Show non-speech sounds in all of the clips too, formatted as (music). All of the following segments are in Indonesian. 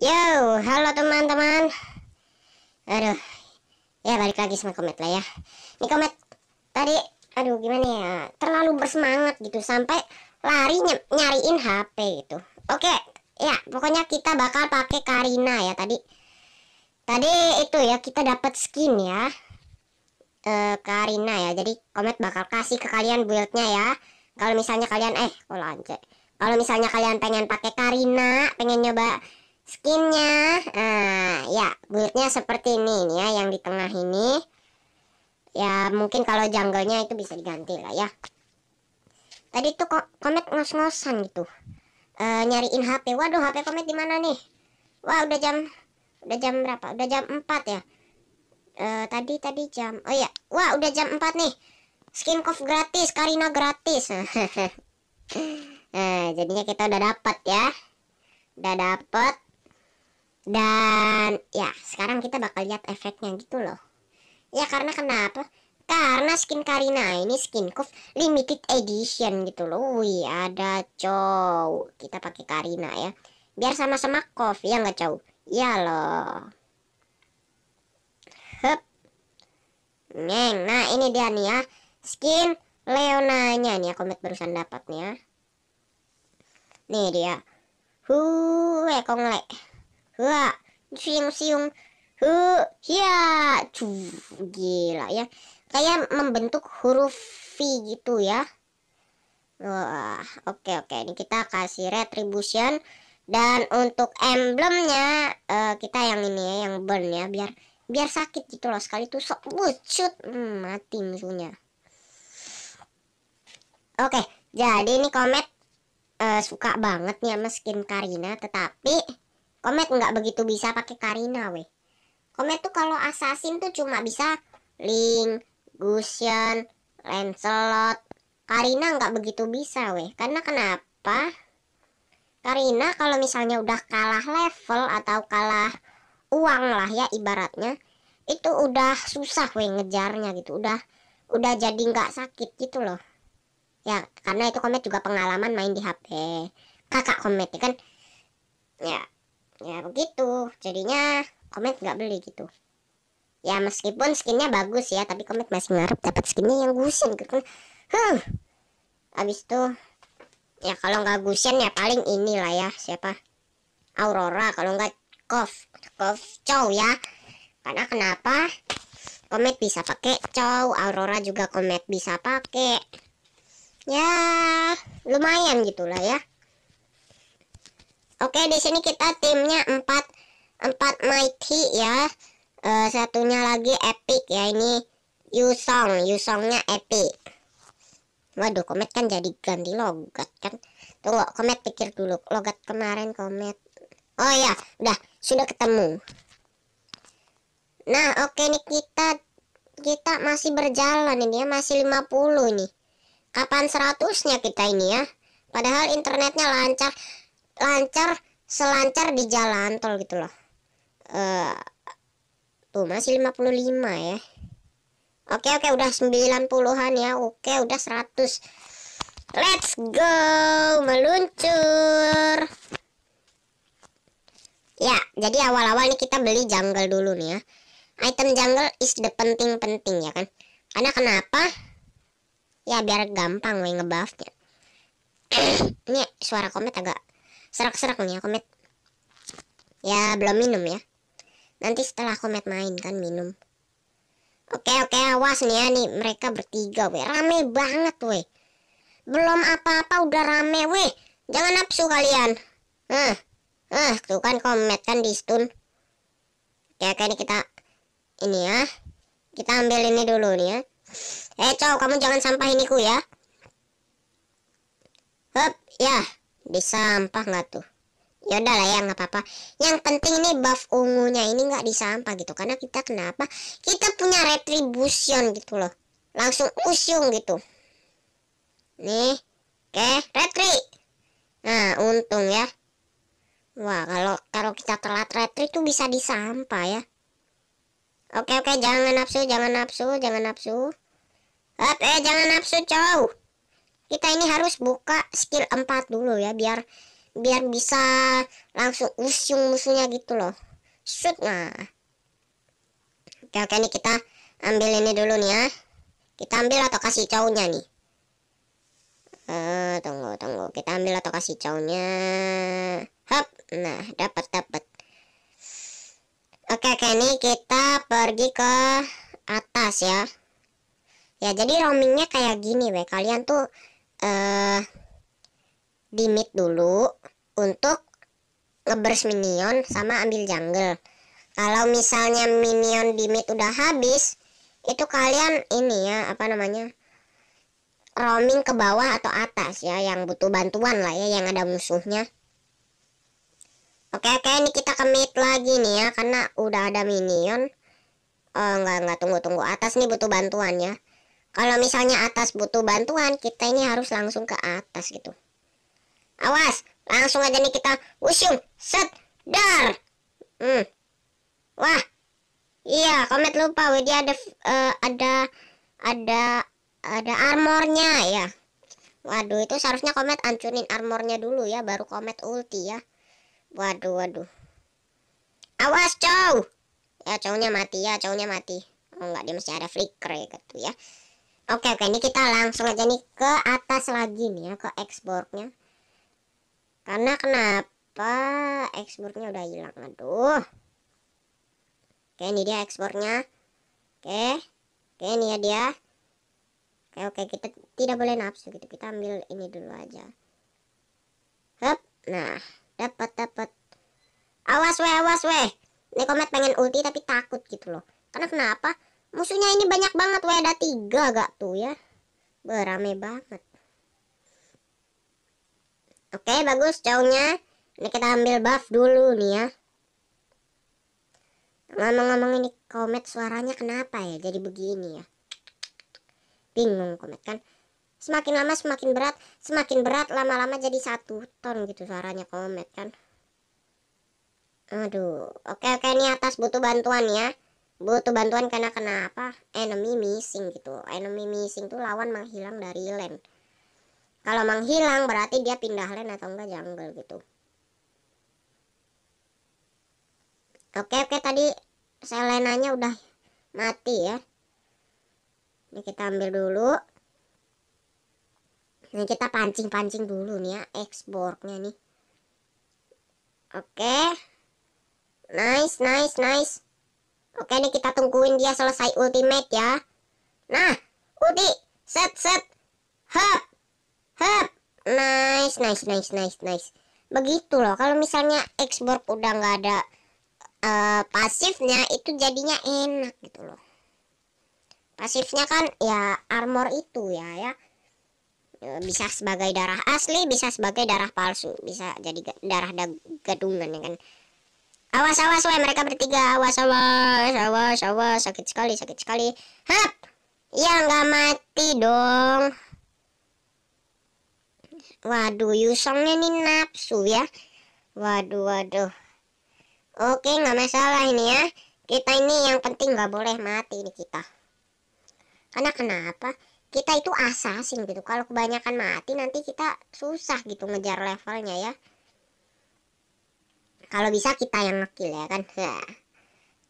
Yo, halo teman-teman. Aduh, ya balik lagi sama Komet lah ya. Nih Komet, tadi, aduh gimana ya, terlalu bersemangat gitu sampai lari ny nyariin HP gitu. Oke, ya pokoknya kita bakal pakai Karina ya tadi. Tadi itu ya kita dapat skin ya, e, Karina ya. Jadi Komet bakal kasih ke kalian buildnya ya. Kalau misalnya kalian eh, Kalau misalnya kalian pengen pakai Karina, pengen nyoba skinnya uh, ya buildnya seperti ini nih ya yang di tengah ini ya mungkin kalau jungle-nya itu bisa diganti lah ya tadi tuh kok komet ngos-ngosan gitu uh, nyariin HP waduh HP komet di mana nih wah udah jam udah jam berapa udah jam 4 ya uh, tadi tadi jam oh ya wah udah jam 4 nih skin coff gratis Karina gratis nah (laughs) jadinya kita udah dapat ya udah dapat dan ya sekarang kita bakal lihat efeknya gitu loh. Ya karena kenapa? Karena skin Karina ini skin Kuf limited edition gitu loh. Wih ada cow. Kita pakai Karina ya. Biar sama-sama Kuf ya nggak cow. Ya loh. Hup. Neng. Nah ini dia nih ya. Skin Leonanya nih aku komik barusan dapatnya. nih dia. Nih dia. Huwe eh, kongle wah siung siung hu ya gila ya kayak membentuk huruf V gitu ya wah oke oke ini kita kasih retribution dan untuk emblemnya uh, kita yang ini ya yang burn ya biar biar sakit gitu loh sekali tusuk bucut hmm, mati musuhnya oke okay, jadi ini komet uh, suka banget nih sama skin Karina tetapi Komet nggak begitu bisa pakai Karina weh. Komet tuh kalau assassin tuh cuma bisa Link, Gusion, Lancelot. Karina nggak begitu bisa weh. Karena kenapa? Karina kalau misalnya udah kalah level atau kalah uang lah ya ibaratnya itu udah susah weh ngejarnya gitu udah udah jadi nggak sakit gitu loh ya karena itu komet juga pengalaman main di HP kakak komet ya kan ya ya begitu jadinya komet nggak beli gitu ya meskipun skinnya bagus ya tapi komet masih ngarep dapat skinnya yang gusen gitu kan huh. abis itu ya kalau nggak gusen ya paling inilah ya siapa Aurora kalau nggak Kof Kof Chow ya karena kenapa komet bisa pakai Chow Aurora juga komet bisa pakai ya lumayan gitulah ya Oke, di sini kita timnya 4 4 mighty ya. Uh, satunya lagi epic ya ini Yusong, Yusongnya epic. Waduh, komet kan jadi ganti logat kan. Tunggu, komet pikir dulu. Logat kemarin komet. Oh ya, udah sudah ketemu. Nah, oke nih kita kita masih berjalan ini ya, masih 50 nih. Kapan 100-nya kita ini ya? Padahal internetnya lancar lancar selancar di jalan tol gitu loh uh, tuh masih 55 ya oke oke udah 90-an ya oke udah 100 let's go meluncur ya jadi awal-awal ini kita beli jungle dulu nih ya item jungle is the penting-penting ya kan karena kenapa ya biar gampang ngebuffnya (clears throat) ini suara komet agak serak-serak nih ya komet ya belum minum ya nanti setelah komet main kan minum oke oke awas nih ya nih mereka bertiga weh rame banget weh belum apa-apa udah rame weh jangan nafsu kalian eh eh tuh kan komet kan di stun oke oke ini kita ini ya kita ambil ini dulu nih ya eh cow kamu jangan sampah ku ya Hup, ya di sampah nggak tuh Yaudah lah ya nggak apa-apa yang penting ini buff ungunya ini nggak sampah gitu karena kita kenapa kita punya retribution gitu loh langsung usung gitu nih oke okay. retri nah untung ya wah kalau kalau kita telat retri tuh bisa di sampah ya oke okay, oke okay. jangan nafsu jangan nafsu jangan nafsu Oke, jangan nafsu cow kita ini harus buka skill 4 dulu ya biar biar bisa langsung usung musuhnya gitu loh shoot nah oke oke nih kita ambil ini dulu nih ya kita ambil atau kasih cowoknya nih uh, tunggu tunggu kita ambil atau kasih cowoknya hop nah dapat dapat oke oke nih kita pergi ke atas ya ya jadi roamingnya kayak gini weh kalian tuh uh, eh, di mid dulu untuk ngebers minion sama ambil jungle. Kalau misalnya minion di mid udah habis, itu kalian ini ya apa namanya roaming ke bawah atau atas ya yang butuh bantuan lah ya yang ada musuhnya. Oke oke ini kita ke mid lagi nih ya karena udah ada minion. Oh eh, enggak enggak tunggu tunggu atas nih butuh bantuan ya. Kalau misalnya atas butuh bantuan, kita ini harus langsung ke atas gitu. Awas, langsung aja nih kita Usung, set, dar. Hmm. Wah. Iya, komet lupa we dia ada uh, ada ada ada armornya ya. Waduh, itu seharusnya komet ancurin armornya dulu ya, baru komet ulti ya. Waduh, waduh. Awas, cow. Ya, cownya mati ya, cownya mati. Oh enggak, dia masih ada flicker ya gitu ya. Oke oke ini kita langsung aja nih ke atas lagi nih ya ke ekspornya. Karena kenapa ekspornya udah hilang aduh. Oke ini dia ekspornya. Oke. Oke ini ya dia. Oke oke kita tidak boleh nafsu gitu. Kita ambil ini dulu aja. Hup. Nah, dapat dapat. Awas weh awas weh. Nekomet pengen ulti tapi takut gitu loh. Karena kenapa? Musuhnya ini banyak banget, wah ada tiga gak tuh ya. Berame banget. Oke, bagus Cowoknya, Ini kita ambil buff dulu nih ya. Ngomong-ngomong ini komet suaranya kenapa ya jadi begini ya. Bingung komet kan. Semakin lama semakin berat, semakin berat lama-lama jadi satu ton gitu suaranya komet kan. Aduh, oke oke ini atas butuh bantuan ya butuh bantuan karena kenapa enemy missing gitu enemy missing tuh lawan menghilang dari lane kalau menghilang berarti dia pindah lane atau enggak jungle gitu oke oke tadi selenanya udah mati ya ini kita ambil dulu ini kita pancing-pancing dulu nih ya exportnya nih oke nice nice nice Oke nih kita tungguin dia selesai ultimate ya. Nah, ulti. Set, set. Hup. Hup. Nice, nice, nice, nice, nice. Begitu loh. Kalau misalnya x udah nggak ada uh, pasifnya, itu jadinya enak gitu loh. Pasifnya kan ya armor itu ya ya. Eh, bisa sebagai darah asli, bisa sebagai darah palsu, bisa jadi darah gadungan ya kan. Awas awas weh mereka bertiga awas awas awas awas sakit sekali sakit sekali. Hap. Ya nggak mati dong. Waduh Yusongnya nih nafsu ya. Waduh waduh. Oke nggak masalah ini ya. Kita ini yang penting nggak boleh mati ini kita. Karena kenapa? Kita itu asasin gitu. Kalau kebanyakan mati nanti kita susah gitu ngejar levelnya ya. Kalau bisa kita yang ngekill ya kan. Ya.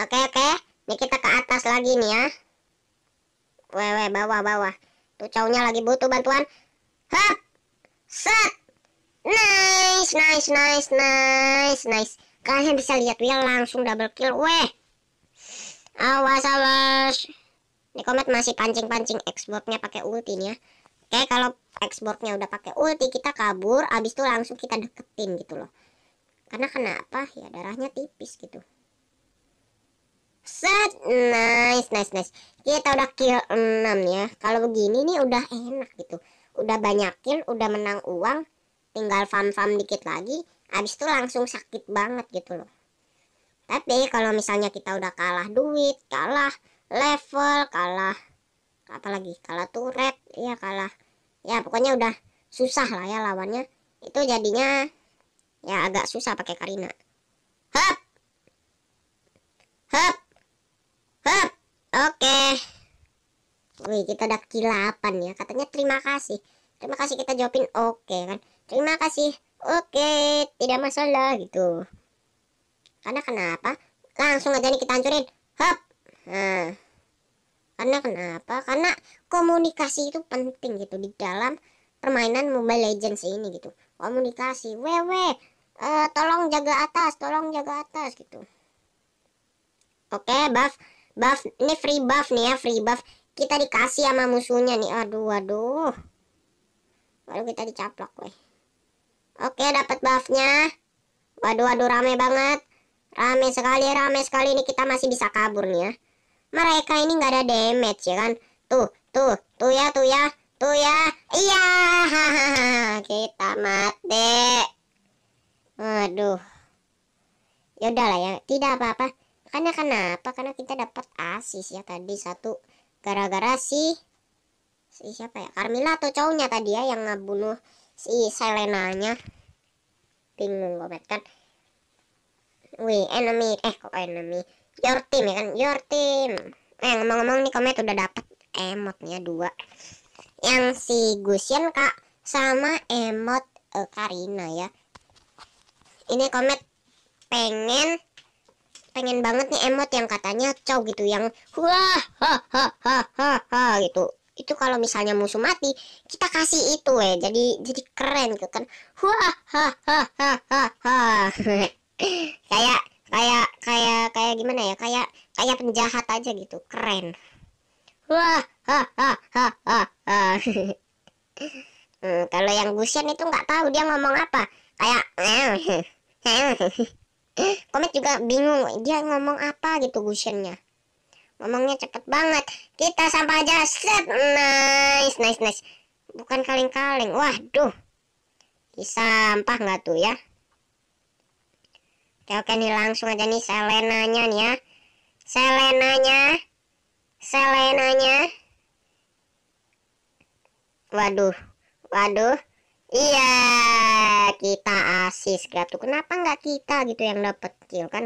Oke oke. Okay, Ini kita ke atas lagi nih ya. Wewe bawah bawah. Tuh cowoknya lagi butuh bantuan. Hap. Set. Nice nice nice nice nice. Kalian bisa lihat dia langsung double kill. Weh. Awas awas. ini komet masih pancing-pancing exportnya pakai ulti nih ya. Oke, kalau exportnya udah pakai ulti kita kabur, abis itu langsung kita deketin gitu loh karena kenapa ya darahnya tipis gitu set nice nice nice kita udah kill 6 ya kalau begini nih udah enak gitu udah banyak kill udah menang uang tinggal farm-farm dikit lagi abis itu langsung sakit banget gitu loh tapi kalau misalnya kita udah kalah duit kalah level kalah apalagi kalah turret ya kalah ya pokoknya udah susah lah ya lawannya itu jadinya Ya agak susah pakai Karina. Hop. Hop. Hop. Oke. Okay. Wih, kita udah kilapan ya. Katanya terima kasih. Terima kasih kita jawabin oke okay, kan. Terima kasih. Oke, okay, tidak masalah gitu. Karena kenapa? Langsung aja nih kita hancurin. Hop. Nah. Karena kenapa? Karena komunikasi itu penting gitu di dalam permainan Mobile Legends ini gitu. Komunikasi, wewe, e, tolong jaga atas tolong jaga atas gitu oke okay, buff buff ini free buff nih ya free buff kita dikasih sama musuhnya nih aduh aduh baru kita dicaplok weh oke okay, dapat buffnya waduh waduh rame banget rame sekali rame sekali ini kita masih bisa kabur nih ya mereka ini nggak ada damage ya kan tuh tuh tuh ya tuh ya tuh ya iya (laughs) kita mati Aduh. Ya udahlah ya, tidak apa-apa. Karena kenapa? Karena kita dapat asis ya tadi satu gara-gara si si siapa ya? Carmilla atau cowoknya tadi ya yang ngebunuh si Selenanya. Bingung gue kan. Wih, enemy eh kok enemy. Your team ya kan? Your team. Eh ngomong-ngomong nih komet udah dapat emotnya dua. Yang si Gusian Kak sama emot uh, Karina ya ini komet pengen pengen banget nih emot yang katanya cow gitu yang wah ha ha ha ha, gitu itu kalau misalnya musuh mati kita kasih itu ya jadi jadi keren gitu kan wah ha ha ha ha (laughs) kayak kayak kayak kayak gimana ya kayak kayak penjahat aja gitu keren wah ha ha ha ha, (laughs) hmm, kalau yang Gusian itu nggak tahu dia ngomong apa kayak (laughs) (laughs) Komet juga bingung dia ngomong apa gitu Gusennya ngomongnya cepet banget kita sampai aja set nice nice nice bukan kaleng-kaleng waduh di sampah nggak tuh ya oke oke nih langsung aja nih selenanya nih ya selenanya selenanya waduh waduh Iya, kita asis gratu. Kenapa nggak kita gitu yang dapat kill ya kan?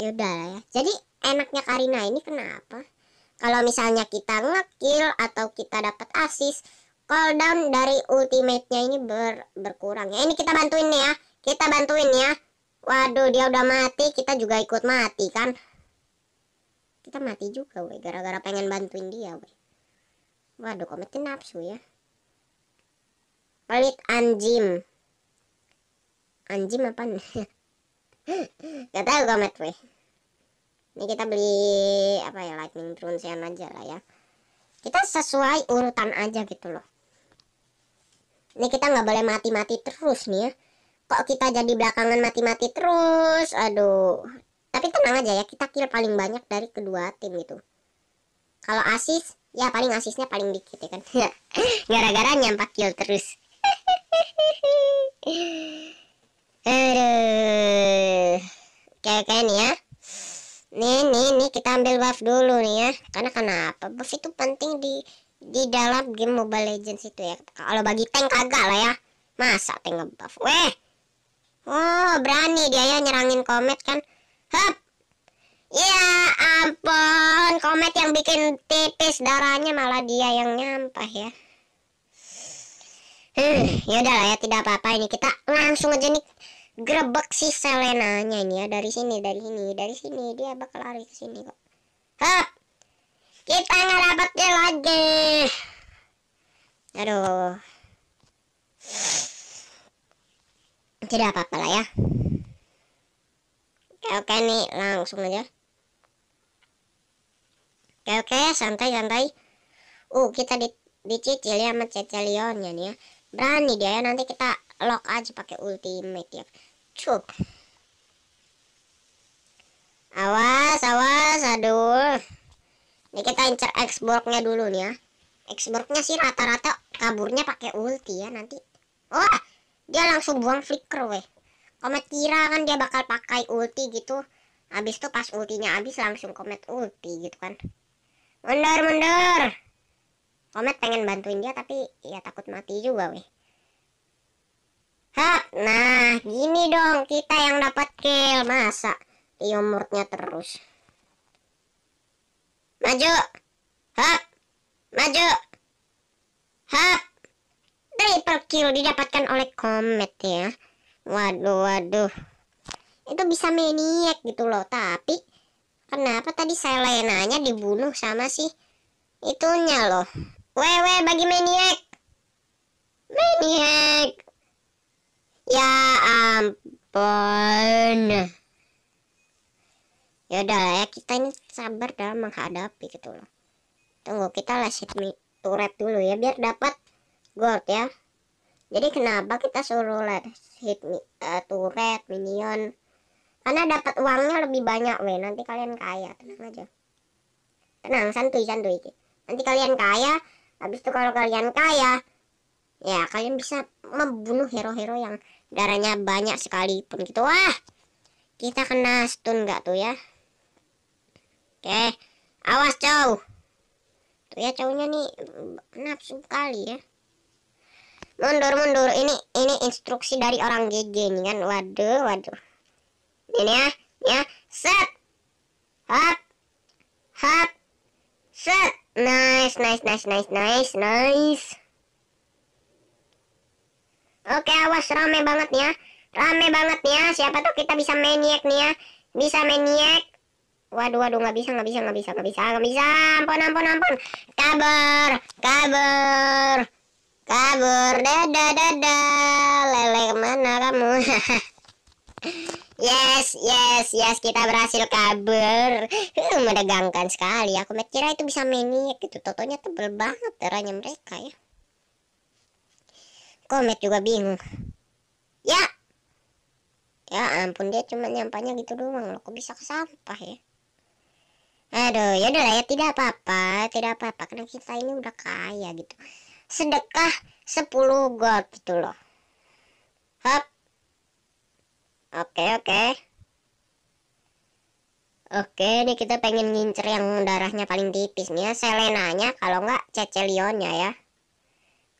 Yaudah lah ya. Jadi enaknya Karina ini kenapa? Kalau misalnya kita ngekill atau kita dapat asis, cooldown dari ultimate-nya ini ber berkurang ya. Ini kita bantuin nih ya. Kita bantuin ya. Waduh, dia udah mati, kita juga ikut mati kan. Kita mati juga, gara-gara pengen bantuin dia, weh. Waduh, kometin nafsu ya pelit anjim anjim apa nih (laughs) gak tau gue met weh ini kita beli apa ya lightning pruncian aja lah ya kita sesuai urutan aja gitu loh ini kita nggak boleh mati-mati terus nih ya kok kita jadi belakangan mati-mati terus aduh tapi tenang aja ya kita kill paling banyak dari kedua tim gitu kalau asis ya paling asisnya paling dikit ya kan (laughs) gara-gara nyampak kill terus Oke, oke nih ya. Nih, nih, nih kita ambil buff dulu nih ya. Karena kenapa? Buff itu penting di di dalam game Mobile Legends itu ya. Kalau bagi tank kagak lah ya. Masa tank ngebuff? Weh. Oh, berani dia ya nyerangin komet kan. Hap. Ya ampun, komet yang bikin tipis darahnya malah dia yang nyampah ya. Hmm, ya udah lah ya tidak apa-apa ini kita langsung aja nih grebek si Selenanya ini ya dari sini dari sini dari sini dia bakal lari ke sini kok. Hop. Kita nggak dia lagi. Aduh. Tidak apa-apa lah ya. Oke, oke nih langsung aja. Oke oke santai santai. Uh kita di dicicil ya sama Cecilionnya nih ya berani dia ya nanti kita lock aja pakai ultimate ya cuk awas awas aduh ini kita incer Xbox-nya dulu nih ya Xbox-nya sih rata-rata kaburnya pakai ulti ya nanti wah oh, dia langsung buang flicker weh komet kira kan dia bakal pakai ulti gitu habis tuh pas ultinya habis langsung komet ulti gitu kan mundur mundur Komet pengen bantuin dia tapi ya takut mati juga weh. Ha, nah gini dong kita yang dapat kill masa Tiomurtnya iya, terus. Maju. Hap. Maju. Hap. Triple kill didapatkan oleh Komet ya. Waduh, waduh. Itu bisa maniak gitu loh, tapi kenapa tadi Selena nya dibunuh sama si itunya loh Wewe bagi maniak. Maniak. Ya ampun. ya udah ya kita ini sabar dalam menghadapi gitu loh. Tunggu kita lesit turret dulu ya biar dapat gold ya. Jadi kenapa kita suruh hit uh, eh, turret minion? Karena dapat uangnya lebih banyak weh. Nanti kalian kaya, tenang aja. Tenang, santuy santuy. Nanti kalian kaya, Habis itu kalau kalian kaya, ya kalian bisa membunuh hero-hero yang darahnya banyak sekalipun gitu. Wah, kita kena stun gak tuh ya? Oke, awas cow. Tuh ya cownya nih nafsu kali ya. Mundur mundur ini ini instruksi dari orang GG nih kan. Waduh waduh. Ini ya ya set. Hap hap Set. Nice, nice, nice, nice, nice, nice. Oke, awas rame banget nih ya. Rame banget nih ya. Siapa tuh kita bisa maniac nih ya. Bisa maniac. Waduh, waduh, nggak bisa, nggak bisa, nggak bisa, nggak bisa, nggak bisa. Ampun, ampun, ampun. Kabur, kabur, kabur. Dadah, dadah. Lele kemana kamu? (laughs) Yes, yes, yes, kita berhasil kabur. Hmm, menegangkan sekali. Aku kira itu bisa menik. gitu. Totonya tebel banget darahnya mereka ya. Komet juga bingung. Ya. Ya ampun dia cuma nyampanya gitu doang loh. Kok bisa ke sampah ya? Aduh, ya udah ya tidak apa-apa, tidak apa-apa karena kita ini udah kaya gitu. Sedekah 10 gold gitu loh. Hop, Oke, oke. Oke, ini kita pengen ngincer yang darahnya paling tipis nih ya. Selenanya, kalau nggak Cecelionnya ya.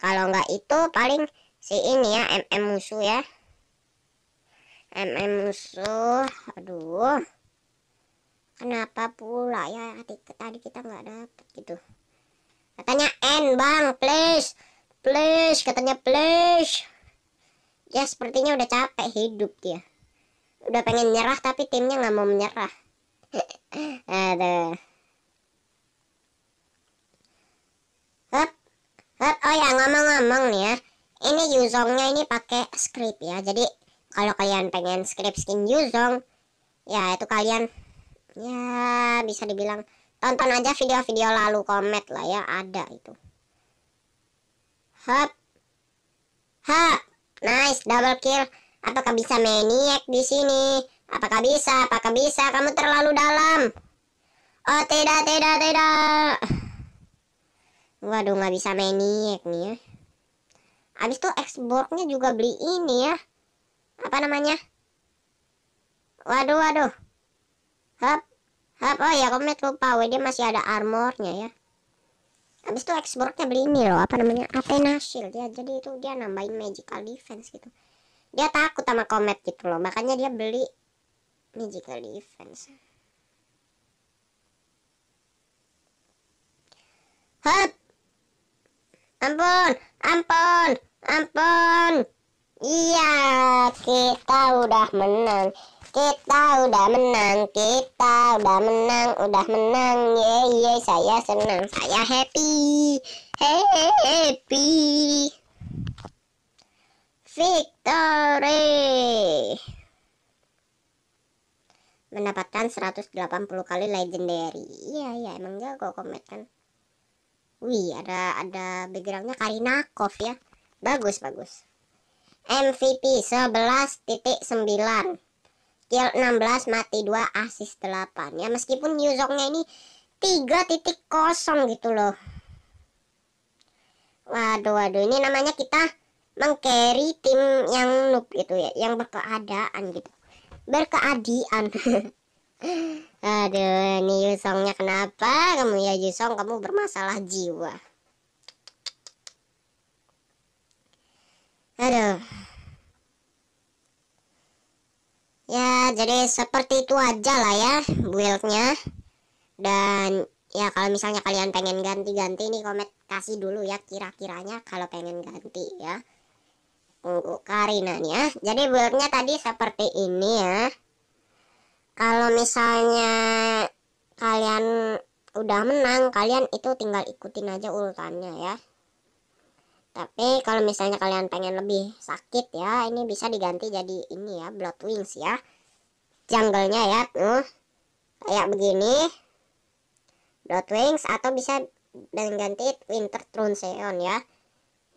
Kalau nggak itu paling si ini ya, MM musuh ya. MM musuh, aduh. Kenapa pula ya tadi kita nggak dapet gitu. Katanya N bang, please, please, katanya please. Ya sepertinya udah capek hidup dia udah pengen nyerah tapi timnya nggak mau menyerah ada hop hop oh ya ngomong-ngomong nih ya ini Yuzongnya ini pakai script ya jadi kalau kalian pengen script skin Yuzong ya itu kalian ya bisa dibilang tonton aja video-video lalu komet lah ya ada itu hop ha nice double kill Apakah bisa maniak di sini? Apakah bisa? Apakah bisa? Kamu terlalu dalam. Oh tidak, tidak, tidak. Waduh, nggak bisa maniak nih ya. Abis itu ekspornya juga beli ini ya. Apa namanya? Waduh, waduh. Hap, hap. Oh ya, komet lupa. Wih, dia masih ada armornya ya. Abis itu ekspornya beli ini loh. Apa namanya? Athena Shield ya. Jadi itu dia nambahin magical defense gitu dia takut sama komet gitu loh makanya dia beli magical defense Hop. Ampun, ampun, ampun. Iya, kita udah menang. Kita udah menang, kita udah menang, udah menang. Ye ye, saya senang, saya happy. Happy. Victory! Mendapatkan 180 kali legendary. Iya, iya, emang jago komet kan. Wih, ada ada backgroundnya Karinakov ya. Bagus, bagus. MVP 11.9. Kill 16, mati 2, assist 8. Ya, meskipun Yuzongnya ini 3.0 gitu loh. Waduh, waduh. Ini namanya kita mengcarry tim yang noob gitu ya yang berkeadaan gitu berkeadian (laughs) aduh ini Yusongnya kenapa kamu ya Yusong kamu bermasalah jiwa aduh ya jadi seperti itu aja lah ya buildnya dan ya kalau misalnya kalian pengen ganti-ganti nih komen kasih dulu ya kira-kiranya kalau pengen ganti ya tunggu Karina ya jadi bulatnya tadi seperti ini ya kalau misalnya kalian udah menang kalian itu tinggal ikutin aja urutannya ya tapi kalau misalnya kalian pengen lebih sakit ya ini bisa diganti jadi ini ya blood wings ya jungle-nya ya tuh kayak begini blood wings atau bisa dan ganti winter truncheon ya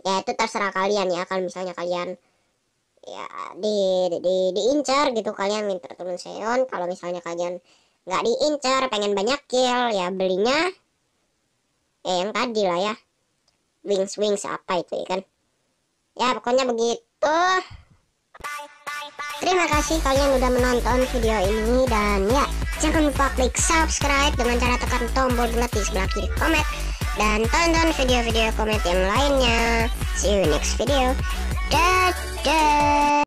ya itu terserah kalian ya kalau misalnya kalian ya di di diincar di gitu kalian minta turun seon kalau misalnya kalian nggak diincar pengen banyak kill ya belinya eh yang tadi lah ya wings wings apa itu ya kan ya pokoknya begitu terima kasih kalian udah menonton video ini dan ya jangan lupa klik subscribe dengan cara tekan tombol bulat di sebelah kiri komen dan tonton video-video komedi yang lainnya. See you next video. Dadah.